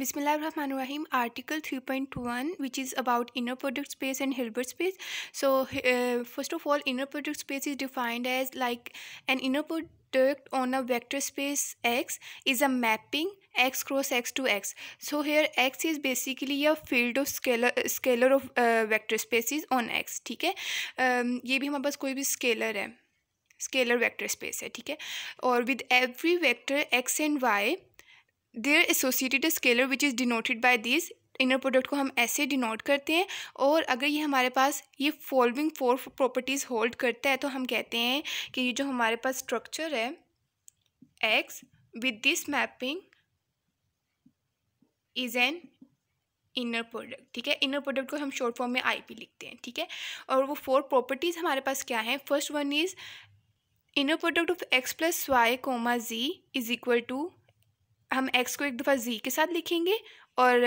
Bismillahirrahmanirrahim article 3.1 which is about inner product space and Hilbert space. So uh, first of all inner product space is defined as like an inner product on a vector space X is a mapping x cross x to x. So here x is basically a field of scalar scalar of uh, vector spaces on x ठीक है um, ये भी हमारे पास कोई भी scalar है scalar vector space है ठीक है और with every vector x and y their associated scalar which is denoted by this inner product को हम ऐसे डिनोट करते हैं और अगर ये हमारे पास ये फॉलोइंग फोर प्रॉपर्टीज़ होल्ड करता है तो हम कहते हैं कि ये जो हमारे पास स्ट्रक्चर है X with this mapping is an inner product ठीक है इनर प्रोडक्ट को हम शॉर्ट फॉर्म में आई पी लिखते हैं ठीक है और वो फोर प्रॉपर्टीज़ हमारे पास क्या हैं first one is inner product of X plus Y comma Z is equal to हम एक्स को एक दफ़ा जी के साथ लिखेंगे और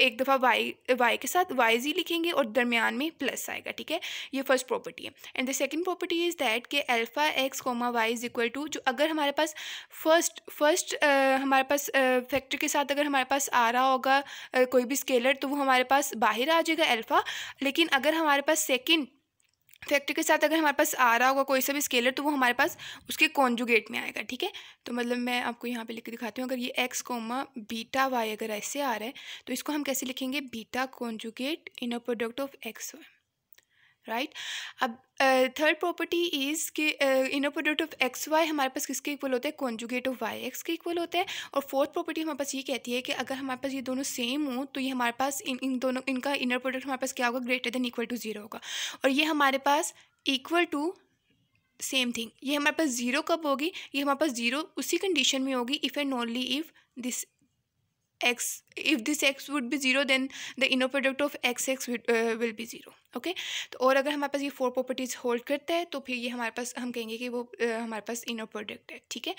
एक दफ़ा वाई वाई के साथ वाई जी लिखेंगे और दरमियान में प्लस आएगा ठीक है ये फर्स्ट प्रॉपर्टी है and the second property is that कि alpha X comma Y is equal to जो अगर हमारे पास फर्स्ट फर्स्ट हमारे पास फैक्टर के साथ अगर हमारे पास आ रहा होगा कोई भी स्केलर तो वो हमारे पास बाहर आ जाएगा अल्फ़ा लेकिन अगर हमारे पास सेकेंड फैक्टर के साथ अगर हमारे पास आ रहा होगा कोई सा भी स्केलर तो वो हमारे पास उसके कॉन्जुगेट में आएगा ठीक है तो मतलब मैं आपको यहाँ पे लिख के दिखाती हूँ अगर ये एक्स कोमा बीटा वाई अगर ऐसे आ रहा है तो इसको हम कैसे लिखेंगे beta conjugate inner product of X Y right अब थर्ड प्रॉपर्टी इज़ के inner product of X Y हमारे पास किसके इक्वल होते हैं कॉन्जुगेट ऑफ वाई एक्स के इक्वल होता है और फोर्थ प्रॉपर्टी हमारे पास ये कहती है कि अगर हमारे पास ये दोनों सेम हो तो ये हमारे पास इन इन दोनों इनका इनर प्रोडक्ट हमारे पास क्या होगा greater than equal to zero होगा और ये हमारे पास इक्वल टू सेम थिंग ये हमारे पास ज़ीरो कब होगी ये हमारे पास ज़ीरो उसी कंडीशन में होगी if and only if this x if this x would be zero then the inner product of x x will, uh, will be zero okay okay? तो और अगर हमारे पास ये फोर प्रॉपर्टीज़ होल्ड करता है तो फिर ये हमारे पास हम कहेंगे कि वो uh, हमारे पास इनर प्रोडक्ट है ठीक है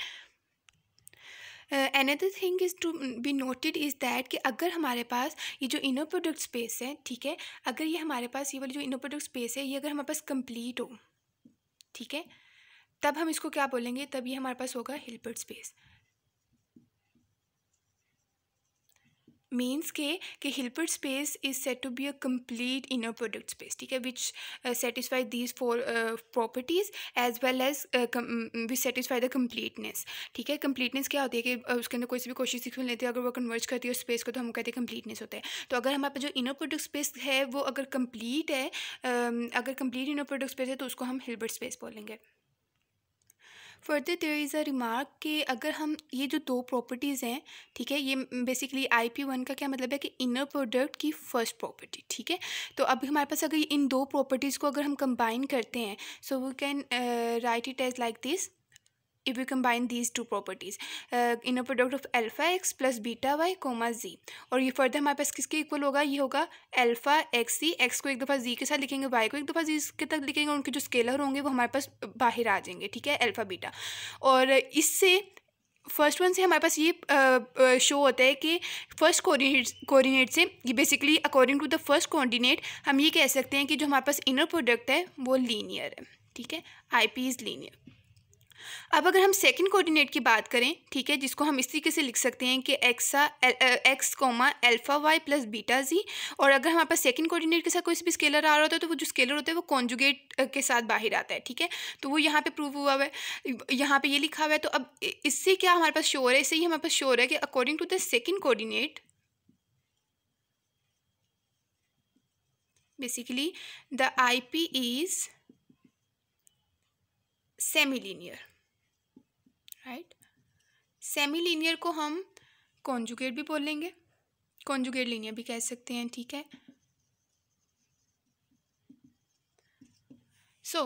another thing is to be noted is that कि अगर हमारे पास ये जो इनर प्रोडक्ट स्पेस है ठीक है अगर ये हमारे पास ये वाली जो इनर प्रोडक्ट स्पेस है ये अगर हमारे पास कंप्लीट हो ठीक है तब हम इसको क्या बोलेंगे तब ये हमारे पास होगा हिल्पर्ट स्पेस मीन्स के कि Hilbert space is said to be a complete inner product space ठीक है which satisfy these four properties as well as which satisfy the completeness ठीक है कम्प्लीटनेस क्या होती है कि उसके अंदर कोई सी भी कोशिश सीख लेती है अगर वो कन्वर्ज करती है उस स्पेस को तो हम कहते हैं कम्प्लीटनेस होता है तो अगर हमारे जो इनर प्रोडक्ट स्पेस है वो अगर कम्प्लीट है अगर कम्प्लीट इनर प्रोडक्ट स्पेस है तो उसको हम हिल्बर्ट स्पेस बोलेंगे further there is a remark कि अगर हम ये जो दो प्रॉपर्टीज़ हैं ठीक है ये बेसिकली आई पी वन का क्या मतलब है कि इनर प्रोडक्ट की फर्स्ट प्रॉपर्टी ठीक है तो अभी हमारे पास अगर इन दो प्रॉपर्टीज़ को अगर हम कंबाइन करते हैं so we can write it as like this if we combine these two properties uh, inner product of alpha x plus beta y comma z और ये फर्दर हमारे पास किसके इक्वल होगा ये होगा अल्फ़ा एक्स सी एक्स को एक दफ़ा जी के साथ लिखेंगे वाई को एक दफ़ा जी के तक लिखेंगे उनके जो स्केलर होंगे वो हमारे पास बाहर आ जाएंगे ठीक है अल्फ़ा बीटा और इससे फर्स्ट वन से हमारे पास ये शो uh, uh होता है कि फर्स्ट कोऑर्डिनेट कोऑर्डिनेट से ये basically according to the first coordinate हम ये कह सकते हैं कि जो हमारे पास इनर प्रोडक्ट है वो लीनियर है ठीक है आई पी इज़ लीनियर अब अगर हम सेकंड कोऑर्डिनेट की बात करें ठीक है जिसको हम इस तरीके से लिख सकते हैं कि एक्सा X comma alpha Y plus beta Z और अगर हमारे पास सेकंड कोऑर्डिनेट के साथ कोई भी स्केलर आ रहा होता है तो वो जो स्केलर होता है वो कॉन्जुगेट के साथ बाहर आता है ठीक है तो वो यहाँ पे प्रूव हुआ है यहाँ पे ये लिखा हुआ है तो अब इससे क्या हमारे पास श्योर है इससे ही हमारे पास श्योर है कि according to the second coordinate basically the I P is linear right semi linear को हम कॉन्जुगेट भी बोल लेंगे कॉन्जुगेट लीनियर भी कह सकते हैं ठीक है सो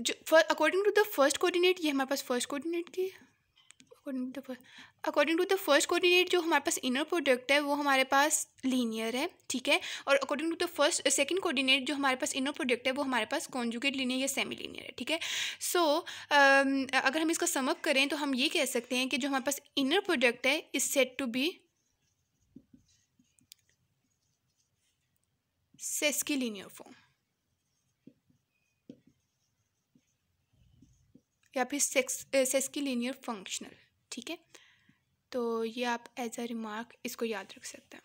जो according to the first coordinate ये हमारे पास फर्स्ट कोऑर्डिनेट की according to the first according to the first coordinate जो हमारे पास इनर प्रोडक्ट है वो हमारे पास लीनियर है ठीक है और according to the first second coordinate जो हमारे पास इनर प्रोडक्ट है वो हमारे पास कॉन्जुगेट लीनियर या सेमी लीनियर है ठीक है सो um, अगर हम इसका समअप करें तो हम ये कह सकते हैं कि जो हमारे पास इनर प्रोडक्ट है is said to be sesquilinear form या फिर सेक्स सेस्की लीनियर फंक्शनल ठीक है तो ये आप एज अ रिमार्क इसको याद रख सकते हैं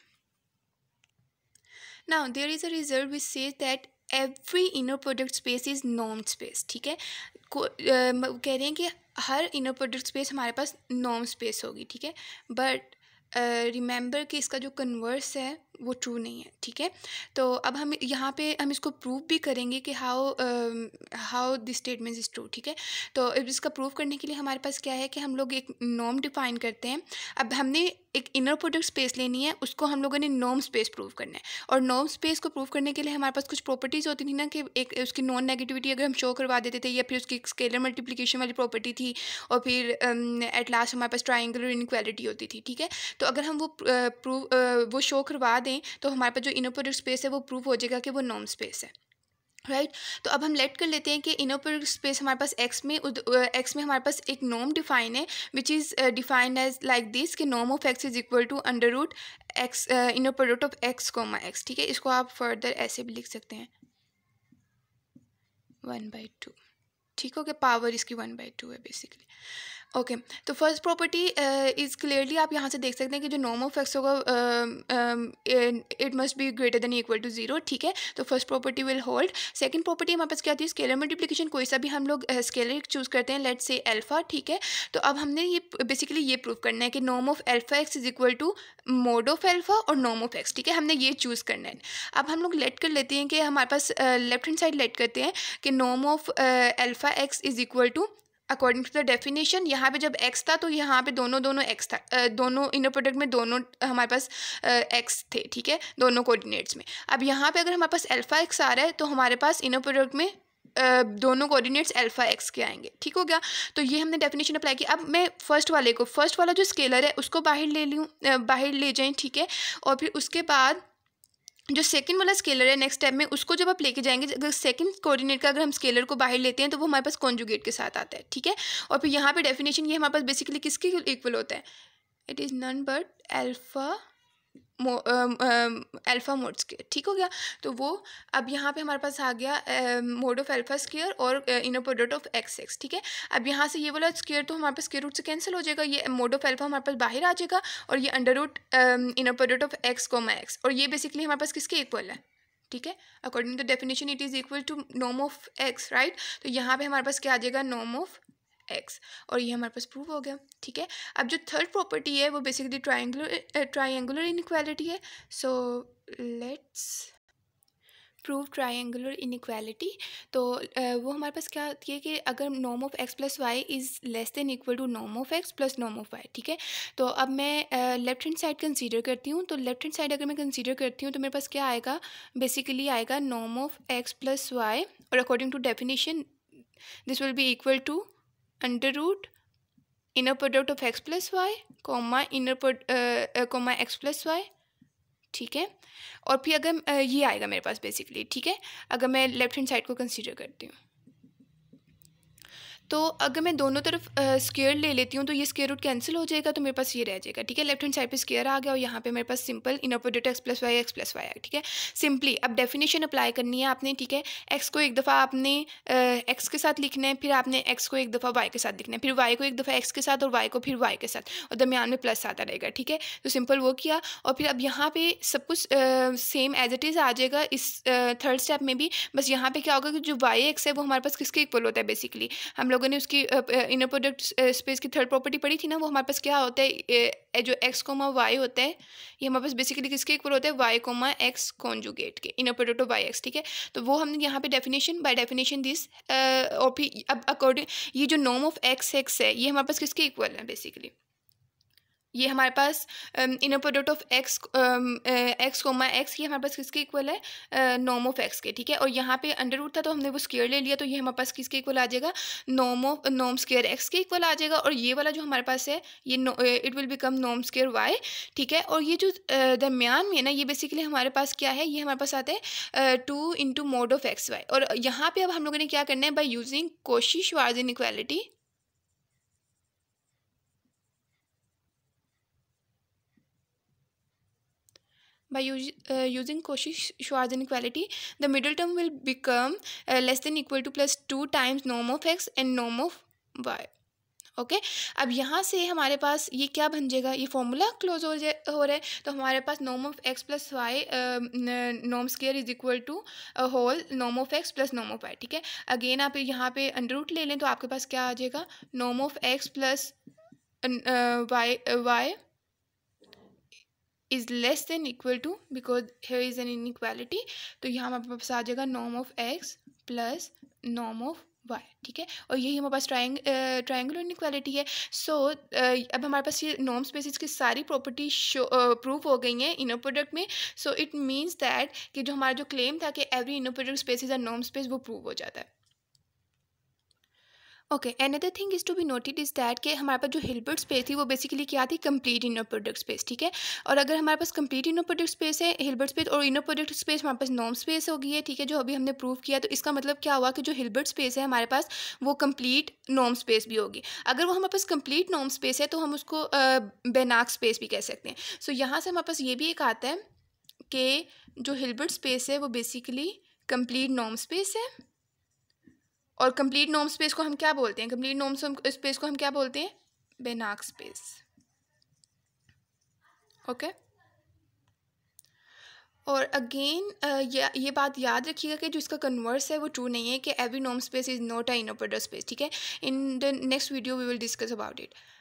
now there is a result which says that every inner product space is नॉम स्पेस ठीक है को, uh, कह रहे हैं कि हर इनर प्रोडक्ट स्पेस हमारे पास नॉम स्पेस होगी ठीक है बट रिमेंबर कि इसका जो कन्वर्स है वो ट्रू नहीं है ठीक है तो अब हम यहाँ पे हम इसको प्रूव भी करेंगे कि how how this statement is true ठीक है तो इसका प्रूव करने के लिए हमारे पास क्या है कि हम लोग एक नॉम डिफाइन करते हैं अब हमने एक इनर प्रोडक्ट स्पेस लेनी है उसको हम लोगों ने नॉम स्पेस प्रूव करना है और नॉम स्पेस को प्रूव करने के लिए हमारे पास कुछ प्रॉपर्टीज़ होती थी ना कि एक उसकी नॉन नेगेटिविटी अगर हम शो करवा देते थे या फिर उसकी स्केलर मल्टीप्लिकेशन वाली प्रॉपर्टी थी और फिर एट um, लास्ट हमारे पास ट्राइंगुलर इनक्वालिटी होती थी ठीक है तो अगर हम वो प्रूव uh, uh, वो शो करवा दें तो हमारे पास जो इनर प्रोडक्ट स्पेस है वो प्रूव हो जाएगा कि वो नॉम स्पेस है राइट right? तो अब हम लेट कर लेते हैं कि इनोपर स्पेस हमारे पास एक्स में एक्स में हमारे पास एक नोम डिफाइन है which is defined as like this कि नोम of X is equal to under root X inner root of X comma X ठीक है इसको आप फर्दर ऐसे भी लिख सकते हैं वन बाई टू ठीक हो गया पावर इसकी वन बाई टू है बेसिकली ओके okay. तो फर्स्ट प्रॉपर्टी इज़ क्लियरली आप यहाँ से देख सकते हैं कि जो नॉर्म ऑफ एक्स होगा it must be greater than equal to zero ठीक है तो first property will hold second property हमारे पास क्या आती है स्केलर मल्टीप्लिकेशन कोई सा भी हम लोग स्केलर uh, चूज़ करते हैं लेट से एल्फ़ा ठीक है तो अब हमने ये बेसिकली ये प्रूव करना है कि नॉम of alpha X is equal to mod of alpha और नॉम ऑफ एक्स ठीक है हमने ये चूज़ करना है अब हम लोग लेट कर लेते हैं कि हमारे पास लेफ्ट हैंड साइड लेट करते हैं कि नॉम of alpha X is equal to according to the definition यहाँ पे जब एक्स था तो यहाँ पे दोनों दोनों एक्स था दोनों इनर प्रोडक्ट में दोनों हमारे पास एक्स थे ठीक है दोनों कोऑर्डिनेट्स में अब यहाँ पे अगर हमारे पास अल्फ़ा एक्स आ रहा है तो हमारे पास इनर प्रोडक्ट में दोनों कोऑर्डिनेट्स अल्फ़ा एक्स के आएंगे ठीक हो गया तो ये हमने डेफिनेशन अप्लाई की अब मैं फर्स्ट वाले को फर्स्ट वाला जो स्केलर है उसको बाहर ले लूँ बाहर ले जाएँ ठीक है और फिर उसके बाद जो सेकंड वाला स्केलर है नेक्स्ट स्टेप में उसको जब आप लेके जाएंगे अगर सेकंड कोऑर्डिनेट का अगर हम स्केलर को बाहर लेते हैं तो वो हमारे पास कॉन्जुगेट के साथ आता है ठीक है और फिर यहाँ पे डेफिनेशन ये हमारे पास बेसिकली किसके इक्वल होता है it is none but alpha alpha mod square ठीक हो गया तो वो अब यहाँ पे हमारे पास आ गया मोड ऑफ अल्फ़ा स्केयर और inner product of X X ठीक है अब यहाँ से ये वाला स्केयर तो हमारे पास स्केयर रूट से कैंसिल हो जाएगा ये मोड ऑफ अल्फ़ा हमारे पास बाहर आ जाएगा और ये under root inner product of X comma X और ये बेसिकली हमारे पास किसके इक्वल है ठीक है according to definition it is equal to नोम ऑफ एक्स राइट तो यहाँ पे हमारे पास क्या आ जाएगा नोम ऑफ एक्स और ये हमारे पास प्रूव हो गया ठीक है अब जो थर्ड प्रॉपर्टी है वो बेसिकली ट्राइंगुलर ट्राइंगुलर इनक्वालिटी है so let's prove triangular inequality तो वो हमारे पास क्या होती है कि अगर नॉम of X plus Y is less than equal to Nom of X plus Nom of Y ठीक है तो अब मैं लेफ्ट हैंड साइड कंसीडर करती हूँ तो लेफ्ट हैंड साइड अगर मैं कंसीडर करती हूँ तो मेरे पास क्या आएगा बेसिकली आएगा नॉम ऑफ एक्स प्लस वाई और according to definition this will be equal to under root inner product of X plus Y comma inner comma X plus Y ठीक है और फिर अगर uh, ये आएगा मेरे पास बेसिकली ठीक है अगर मैं लेफ्ट हैंड साइड को कंसिडर करती हूँ तो अगर मैं दोनों तरफ स्केयर ले लेती हूँ तो ये स्केयर रूट कैंसिल हो जाएगा तो मेरे पास ये रह जाएगा ठीक है लेफ्ट हैंड साइड पे स्केयर आ गया और यहाँ पे मेरे पास सिंपल इन अपोजिट X plus Y X plus Y ठीक है सिंपली अब डेफिनेशन अप्लाई करनी है आपने ठीक है एक्स को एक दफ़ा आपने एक्स के साथ लिखना है फिर आपने एक्स को एक दफ़ा वाई के साथ लिखना है फिर वाई को एक दफ़ा एक्स के साथ और वाई को फिर वाई के साथ और दरमियान में प्लस आता रहेगा ठीक है तो सिंपल वो किया और फिर अब यहाँ पर सब कुछ सेम एज इट इज़ आ जाएगा इस थर्ड स्टेप में भी बस यहाँ पर क्या होगा कि जो वाई एक्स है वो हमारे पास किसके इक्वल होता है बेसिकली हम लोग लोगों ने उसकी इनर प्रोडक्ट स्पेस की थर्ड प्रॉपर्टी पढ़ी थी ना वो हमारे पास क्या होता है जो एक्स कोमा वाई होता है ये हमारे पास बेसिकली किसके इक्वल होता है वाई कोमा एक्स कॉन्जुगेट के inner product of Y X ठीक है तो वो हमने यहाँ पे डेफिनेशन बाय डेफिनेशन दिस और फिर अब अकॉर्डिंग ये जो नॉम ऑफ एक्स एक्स है ये हमारे पास किसके इक्वल है बेसिकली ये हमारे पास inner product of X X comma X ये हमारे पास किसके इक्वल है नॉम ऑफ एक्स के ठीक है और यहाँ पे अंडर रूट था तो हमने वो स्केयर ले लिया तो ये हमारे पास किसके इक्वल आ जाएगा नॉम ऑफ नोम स्केयर एक्स के इक्वल आ जाएगा और ये वाला जो हमारे पास है ये it will become Nom square Y ठीक है और ये जो दरमियान में है ना ये बेसिकली हमारे पास क्या है ये हमारे पास आते हैं two into mod of X Y और यहाँ पर अब हम लोगों ने क्या करना है by using Cauchy Schwarz inequality by use, uh, using Cauchy Schwarz inequality, the middle term will become uh, less than equal to plus two times norm of x and norm of y. Okay okay? अब यहाँ से हमारे पास ये क्या बन जाएगा ये formula close हो जाए हो रहा है तो हमारे पास नॉम of X plus Y Nom square is equal to whole Nom of X plus Nom of Y ठीक है अगेन आप यहाँ पे अंडर रूट ले लें तो आपके पास क्या आ जाएगा नॉम of X plus Y Y is less than equal to because here is an inequality तो यहाँ हमारे पास आ जाएगा नॉम of X plus Nom of Y ठीक है और यही हमारे पास ट्राइंग ट्राइंगल इनक्वालिटी है सो so, uh, अब हमारे पास ये नॉम स्पेसिस की सारी प्रॉपर्टी शो प्रूव हो गई हैं इनर प्रोडक्ट में सो इट मीन्स दैट कि जो हमारा जो क्लेम था कि every inner product spaces are नॉम स्पेस वो प्रूव हो जाता है okay another thing is to be noted is that कि हमारे पास जो हिलबर्ट स्पेस थी वो बेसिकली क्या थी कंप्लीट इनर प्रोडक्ट स्पेस ठीक है और अगर हमारे पास कंप्लीट इनर प्रोडक्ट स्पेस है हिलबर्ट स्पेस और इनर प्रोडक्ट स्पेस हमारे पास नॉम स्पेस हो गई है ठीक है जो अभी हमने प्रूव किया तो इसका मतलब क्या हुआ कि जो हिलबर्ट स्पेस है हमारे पास वो कम्प्लीट नॉम स्पेस भी होगी अगर वो हमारे पास कंप्लीट नॉम स्पेस है तो हम उसको बेनाक स्पेस भी कह सकते हैं सो so, यहाँ से हमारे पास ये भी एक आता है कि जो हिलबर्ट स्पेस है वो बेसिकली कम्प्लीट नॉम स्पेस है और कंप्लीट नॉम स्पेस को हम क्या बोलते हैं कंप्लीट नोम स्पेस को हम क्या बोलते हैं बेनाक स्पेस ओके और अगेन uh, ये बात याद रखिएगा कि जो इसका कन्वर्स है वो ट्रू नहीं है कि every Nom space is not a इनोपडर space ठीक है in the next video we will discuss about it